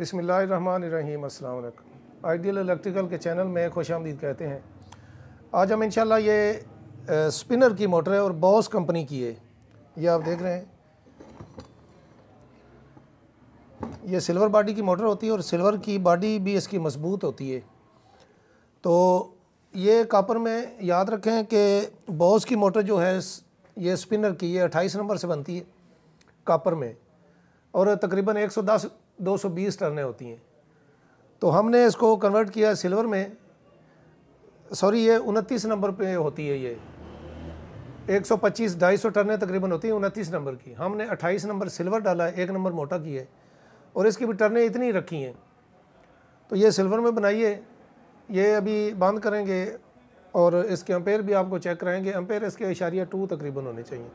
बिसमीम अल्लाम ideal electrical के चैनल में खुश आमदीद कहते हैं आज हम इंशाल्लाह ये स्पिनर की मोटर है और बॉस कंपनी की है ये आप देख रहे हैं ये सिल्वर बॉडी की मोटर होती है और सिल्वर की बॉडी भी इसकी मजबूत होती है तो ये कापर में याद रखें कि बॉस की मोटर जो है ये स्पिनर की ये अट्ठाईस नंबर से बनती है कापर में और तकरीबन 110 220 टर्नें होती हैं तो हमने इसको कन्वर्ट किया सिल्वर में सॉरी ये उनतीस नंबर पे होती है ये 125 सौ टर्नें तकरीबन होती हैं उनतीस नंबर की हमने 28 नंबर सिल्वर डाला है एक नंबर मोटा की है और इसकी भी टर्नें इतनी रखी हैं तो ये सिल्वर में बनाइए ये अभी बंद करेंगे और इसके अम्पेयर भी आपको चेक कराएंगे अम्पेयर इसके इशारिया टू तकरीबन होने चाहिए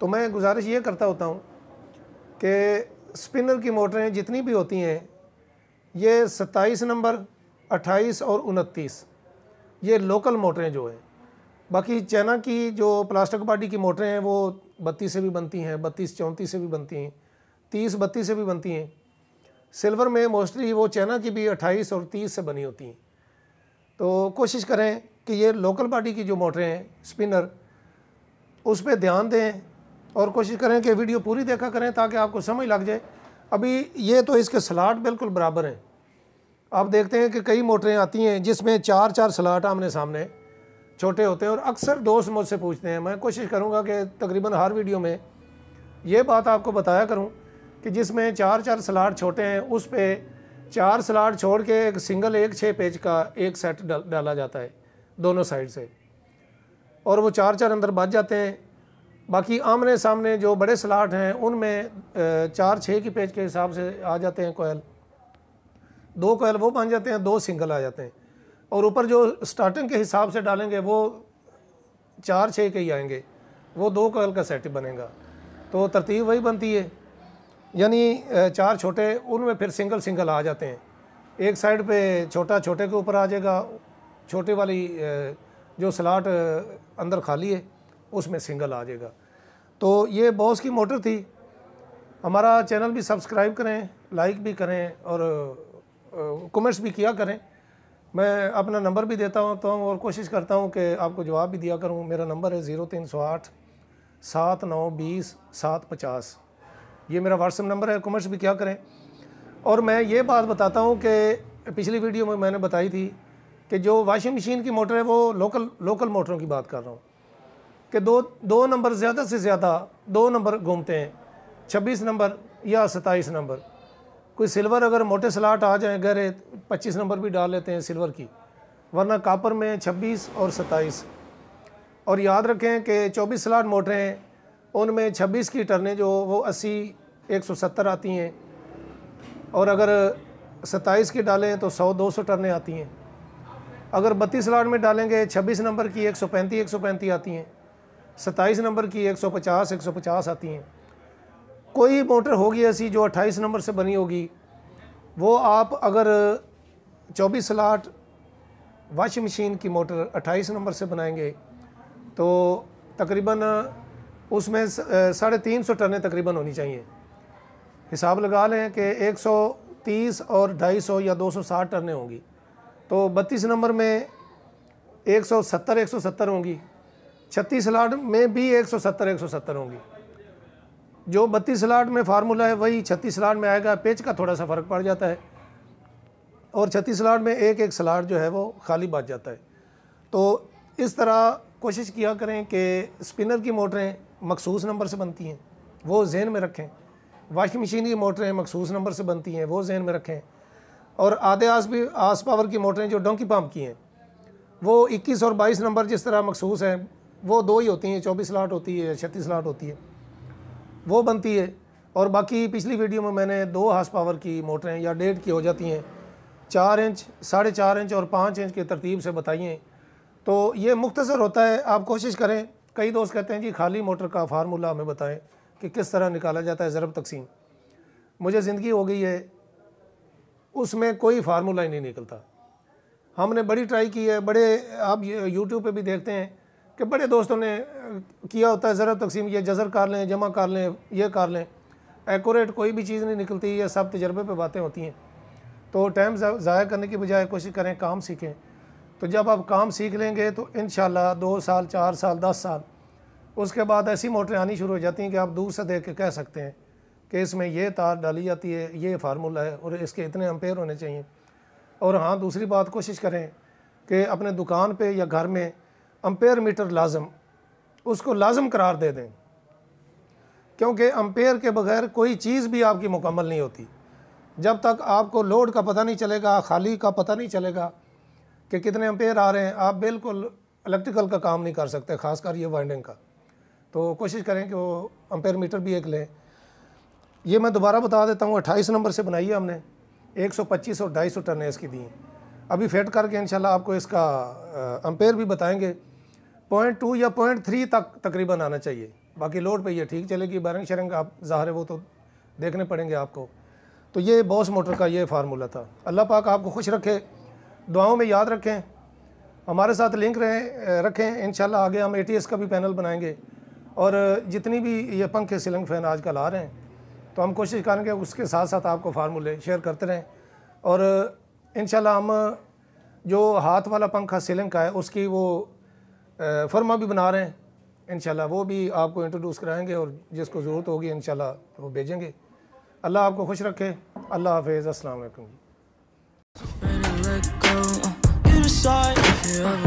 तो मैं गुजारिश ये करता होता हूँ कि स्पिनर की मोटरें जितनी भी होती हैं ये 27 नंबर 28 और 29 ये लोकल मोटरें जो हैं बाकी चाइना की जो प्लास्टिक बॉडी की मोटरें हैं वो बत्तीस से भी बनती हैं बत्तीस चौंतीस से भी बनती हैं तीस बत्तीस से भी बनती हैं सिल्वर में मोस्टली वो चाइना की भी अट्ठाईस और तीस से बनी होती हैं तो कोशिश करें कि ये लोकल बॉडी की जो मोटरें हैं स्पिनर उस पर ध्यान दें और कोशिश करें कि वीडियो पूरी देखा करें ताकि आपको समझ लग जाए अभी ये तो इसके सलाट बिल्कुल बराबर हैं आप देखते हैं कि कई मोटरें आती हैं जिसमें चार चार सलाट आमने सामने छोटे होते हैं और अक्सर दोस्त मुझसे पूछते हैं मैं कोशिश करूँगा कि तकरीबन हर वीडियो में ये बात आपको बताया करूँ कि जिसमें चार चार सलाट छोटे हैं उस पर चार सलाट छोड़ के एक सिंगल एक छः पेज का एक सेट डाला जाता है दोनों साइड से और वो चार चार अंदर बच जाते हैं बाकी आमने सामने जो बड़े स्लाट हैं उनमें चार छः की पेज के हिसाब से आ जाते हैं कोयल दो कोयल वो बन जाते हैं दो सिंगल आ जाते हैं और ऊपर जो स्टार्टिंग के हिसाब से डालेंगे वो चार छः के ही आएंगे वो दो कोयल का सेट बनेगा तो तरतीब वही बनती है यानी चार छोटे उनमें फिर सिंगल सिंगल आ जाते हैं एक साइड पे छोटा छोटे के ऊपर आ जाएगा छोटे वाली जो स्लाट अंदर खाली है उसमें सिंगल आ जाएगा तो ये बॉस की मोटर थी हमारा चैनल भी सब्सक्राइब करें लाइक भी करें और कमेंट्स भी किया करें मैं अपना नंबर भी देता हूँ तो और कोशिश करता हूँ कि आपको जवाब भी दिया करूँ मेरा नंबर है ज़ीरो तीन सौ आठ सात नौ बीस सात पचास ये मेरा व्हाट्सअप नंबर है कमेंट्स भी क्या करें और मैं ये बात बताता हूँ कि पिछली वीडियो में मैंने बताई थी कि जो वाशिंग मशीन की मोटर है वो लोकल लोकल मोटरों की बात कर रहा हूँ कि दो दो नंबर ज़्यादा से ज़्यादा दो नंबर घूमते हैं छब्बीस नंबर या सत्ताईस नंबर कोई सिल्वर अगर मोटे स्लाट आ जाए गहरे पच्चीस नंबर भी डाल लेते हैं सिल्वर की वरना कापर में छब्बीस और सत्ताईस और याद रखें कि चौबीस स्लाट मोटे हैं उनमें छब्बीस की टर्नें जो वो अस्सी एक सौ सत्तर आती हैं और अगर सत्ताईस की डालें तो सौ दो सौ टर्नें आती हैं अगर बत्तीस लाट में डालेंगे छब्बीस नंबर की एक सौ पैंतीस एक सौ पैंतीस आती हैं सत्ताईस नंबर की 150 150 आती हैं कोई मोटर होगी ऐसी जो 28 नंबर से बनी होगी वो आप अगर 24 स्लाट वाशिंग मशीन की मोटर 28 नंबर से बनाएंगे तो तकरीबन उसमें साढ़े तीन सौ टनें तकरीबन होनी चाहिए हिसाब लगा लें कि 130 और 250 या 260 टनें होंगी तो बत्तीस नंबर में 170 170 होंगी छत्तीस लाट में भी 170 170 होंगी जो बत्तीस लाट में फार्मूला है वही छत्तीस लाट में आएगा पेच का थोड़ा सा फ़र्क पड़ जाता है और छत्तीस लाट में एक एक स्लाट जो है वो खाली बच जाता है तो इस तरह कोशिश किया करें कि स्पिनर की मोटरें मखसूस नंबर से बनती हैं वो जहन में रखें वाशिंग मशीन की मोटरें मखसूस नंबर से बनती हैं वो जहन में रखें और आधे आस भी आस पावर की मोटरें जो डोंकी पम्प की हैं वो 21 और 22 नंबर जिस तरह मखसूस हैं वो दो ही होती हैं चौबीस लाट होती है छत्तीस लाट होती है वो बनती है और बाकी पिछली वीडियो में मैंने दो हार्स पावर की मोटरें या डेढ़ की हो जाती हैं चार इंच साढ़े चार इंच और पाँच इंच के तरतीब से बताइए तो ये मुख्तर होता है आप कोशिश करें कई दोस्त कहते हैं जी खाली मोटर का फार्मूला हमें बताएं कि किस तरह निकाला जाता है ज़रब तकसीम मुझे ज़िंदगी हो गई है उसमें कोई फार्मूला ही नहीं निकलता हमने बड़ी ट्राई की है बड़े आप यूट्यूब पे भी देखते हैं कि बड़े दोस्तों ने किया होता है ज़रा तकसीम ये जज़र कर लें जमा कर लें ये कर लें एकोरेट कोई भी चीज़ नहीं निकलती ये सब तजर्बे पर बातें होती हैं तो टाइम ज़ाया करने की बजाय कोशिश करें काम सीखें तो जब आप काम सीख लेंगे तो इन दो साल चार साल दस साल उसके बाद ऐसी मोटरें आनी शुरू हो जाती हैं कि आप दूर से देख के कह सकते हैं कि इसमें यह तार डाली जाती है ये फार्मूला है और इसके इतने अम्पेयर होने चाहिए और हाँ दूसरी बात कोशिश करें कि अपने दुकान पे या घर में अम्पेयर मीटर लाजम उसको लाजम करार दे दें क्योंकि अम्पेयर के बगैर कोई चीज़ भी आपकी मुकम्मल नहीं होती जब तक आपको लोड का पता नहीं चलेगा खाली का पता नहीं चलेगा कि कितने अम्पेयर आ रहे हैं आप बिल्कुल इलेक्ट्रिकल का काम नहीं कर सकते खासकर ये वाइंडिंग का तो कोशिश करें कि वो अम्पेयर मीटर भी एक लें ये मैं दोबारा बता देता हूँ अट्ठाईस नंबर से बनाई है हमने 125 और ढाई सौ टन इसकी दी अभी फेट करके इंशाल्लाह आपको इसका अम्पेयर भी बताएंगे पॉइंट टू या पॉइंट थ्री तक तकरीबन आना चाहिए बाकी लोड पे ये ठीक चलेगी बैरंग शरंग आप ज़ाहिर है वो तो देखने पड़ेंगे आपको तो ये बॉस मोटर का ये फार्मूला था अल्लाह पाक आपको खुश रखे दुआओं में याद रखें हमारे साथ लिंक रहें रखें इन आगे हम ए का भी पैनल बनाएँगे और जितनी भी ये पंखे सिलंग फ़ैन आज कल आ रहे हैं तो हम कोशिश करेंगे उसके साथ साथ आपको फार्मूले शेयर करते रहें और इन हम जो हाथ वाला पंखा सीलिंग का है उसकी वो फर्मा भी बना रहे हैं इन वो भी आपको इंट्रोड्यूस कराएंगे और जिसको ज़रूरत होगी इन वो भेजेंगे अल्लाह आपको खुश रखे अल्लाह हाफिज़ असल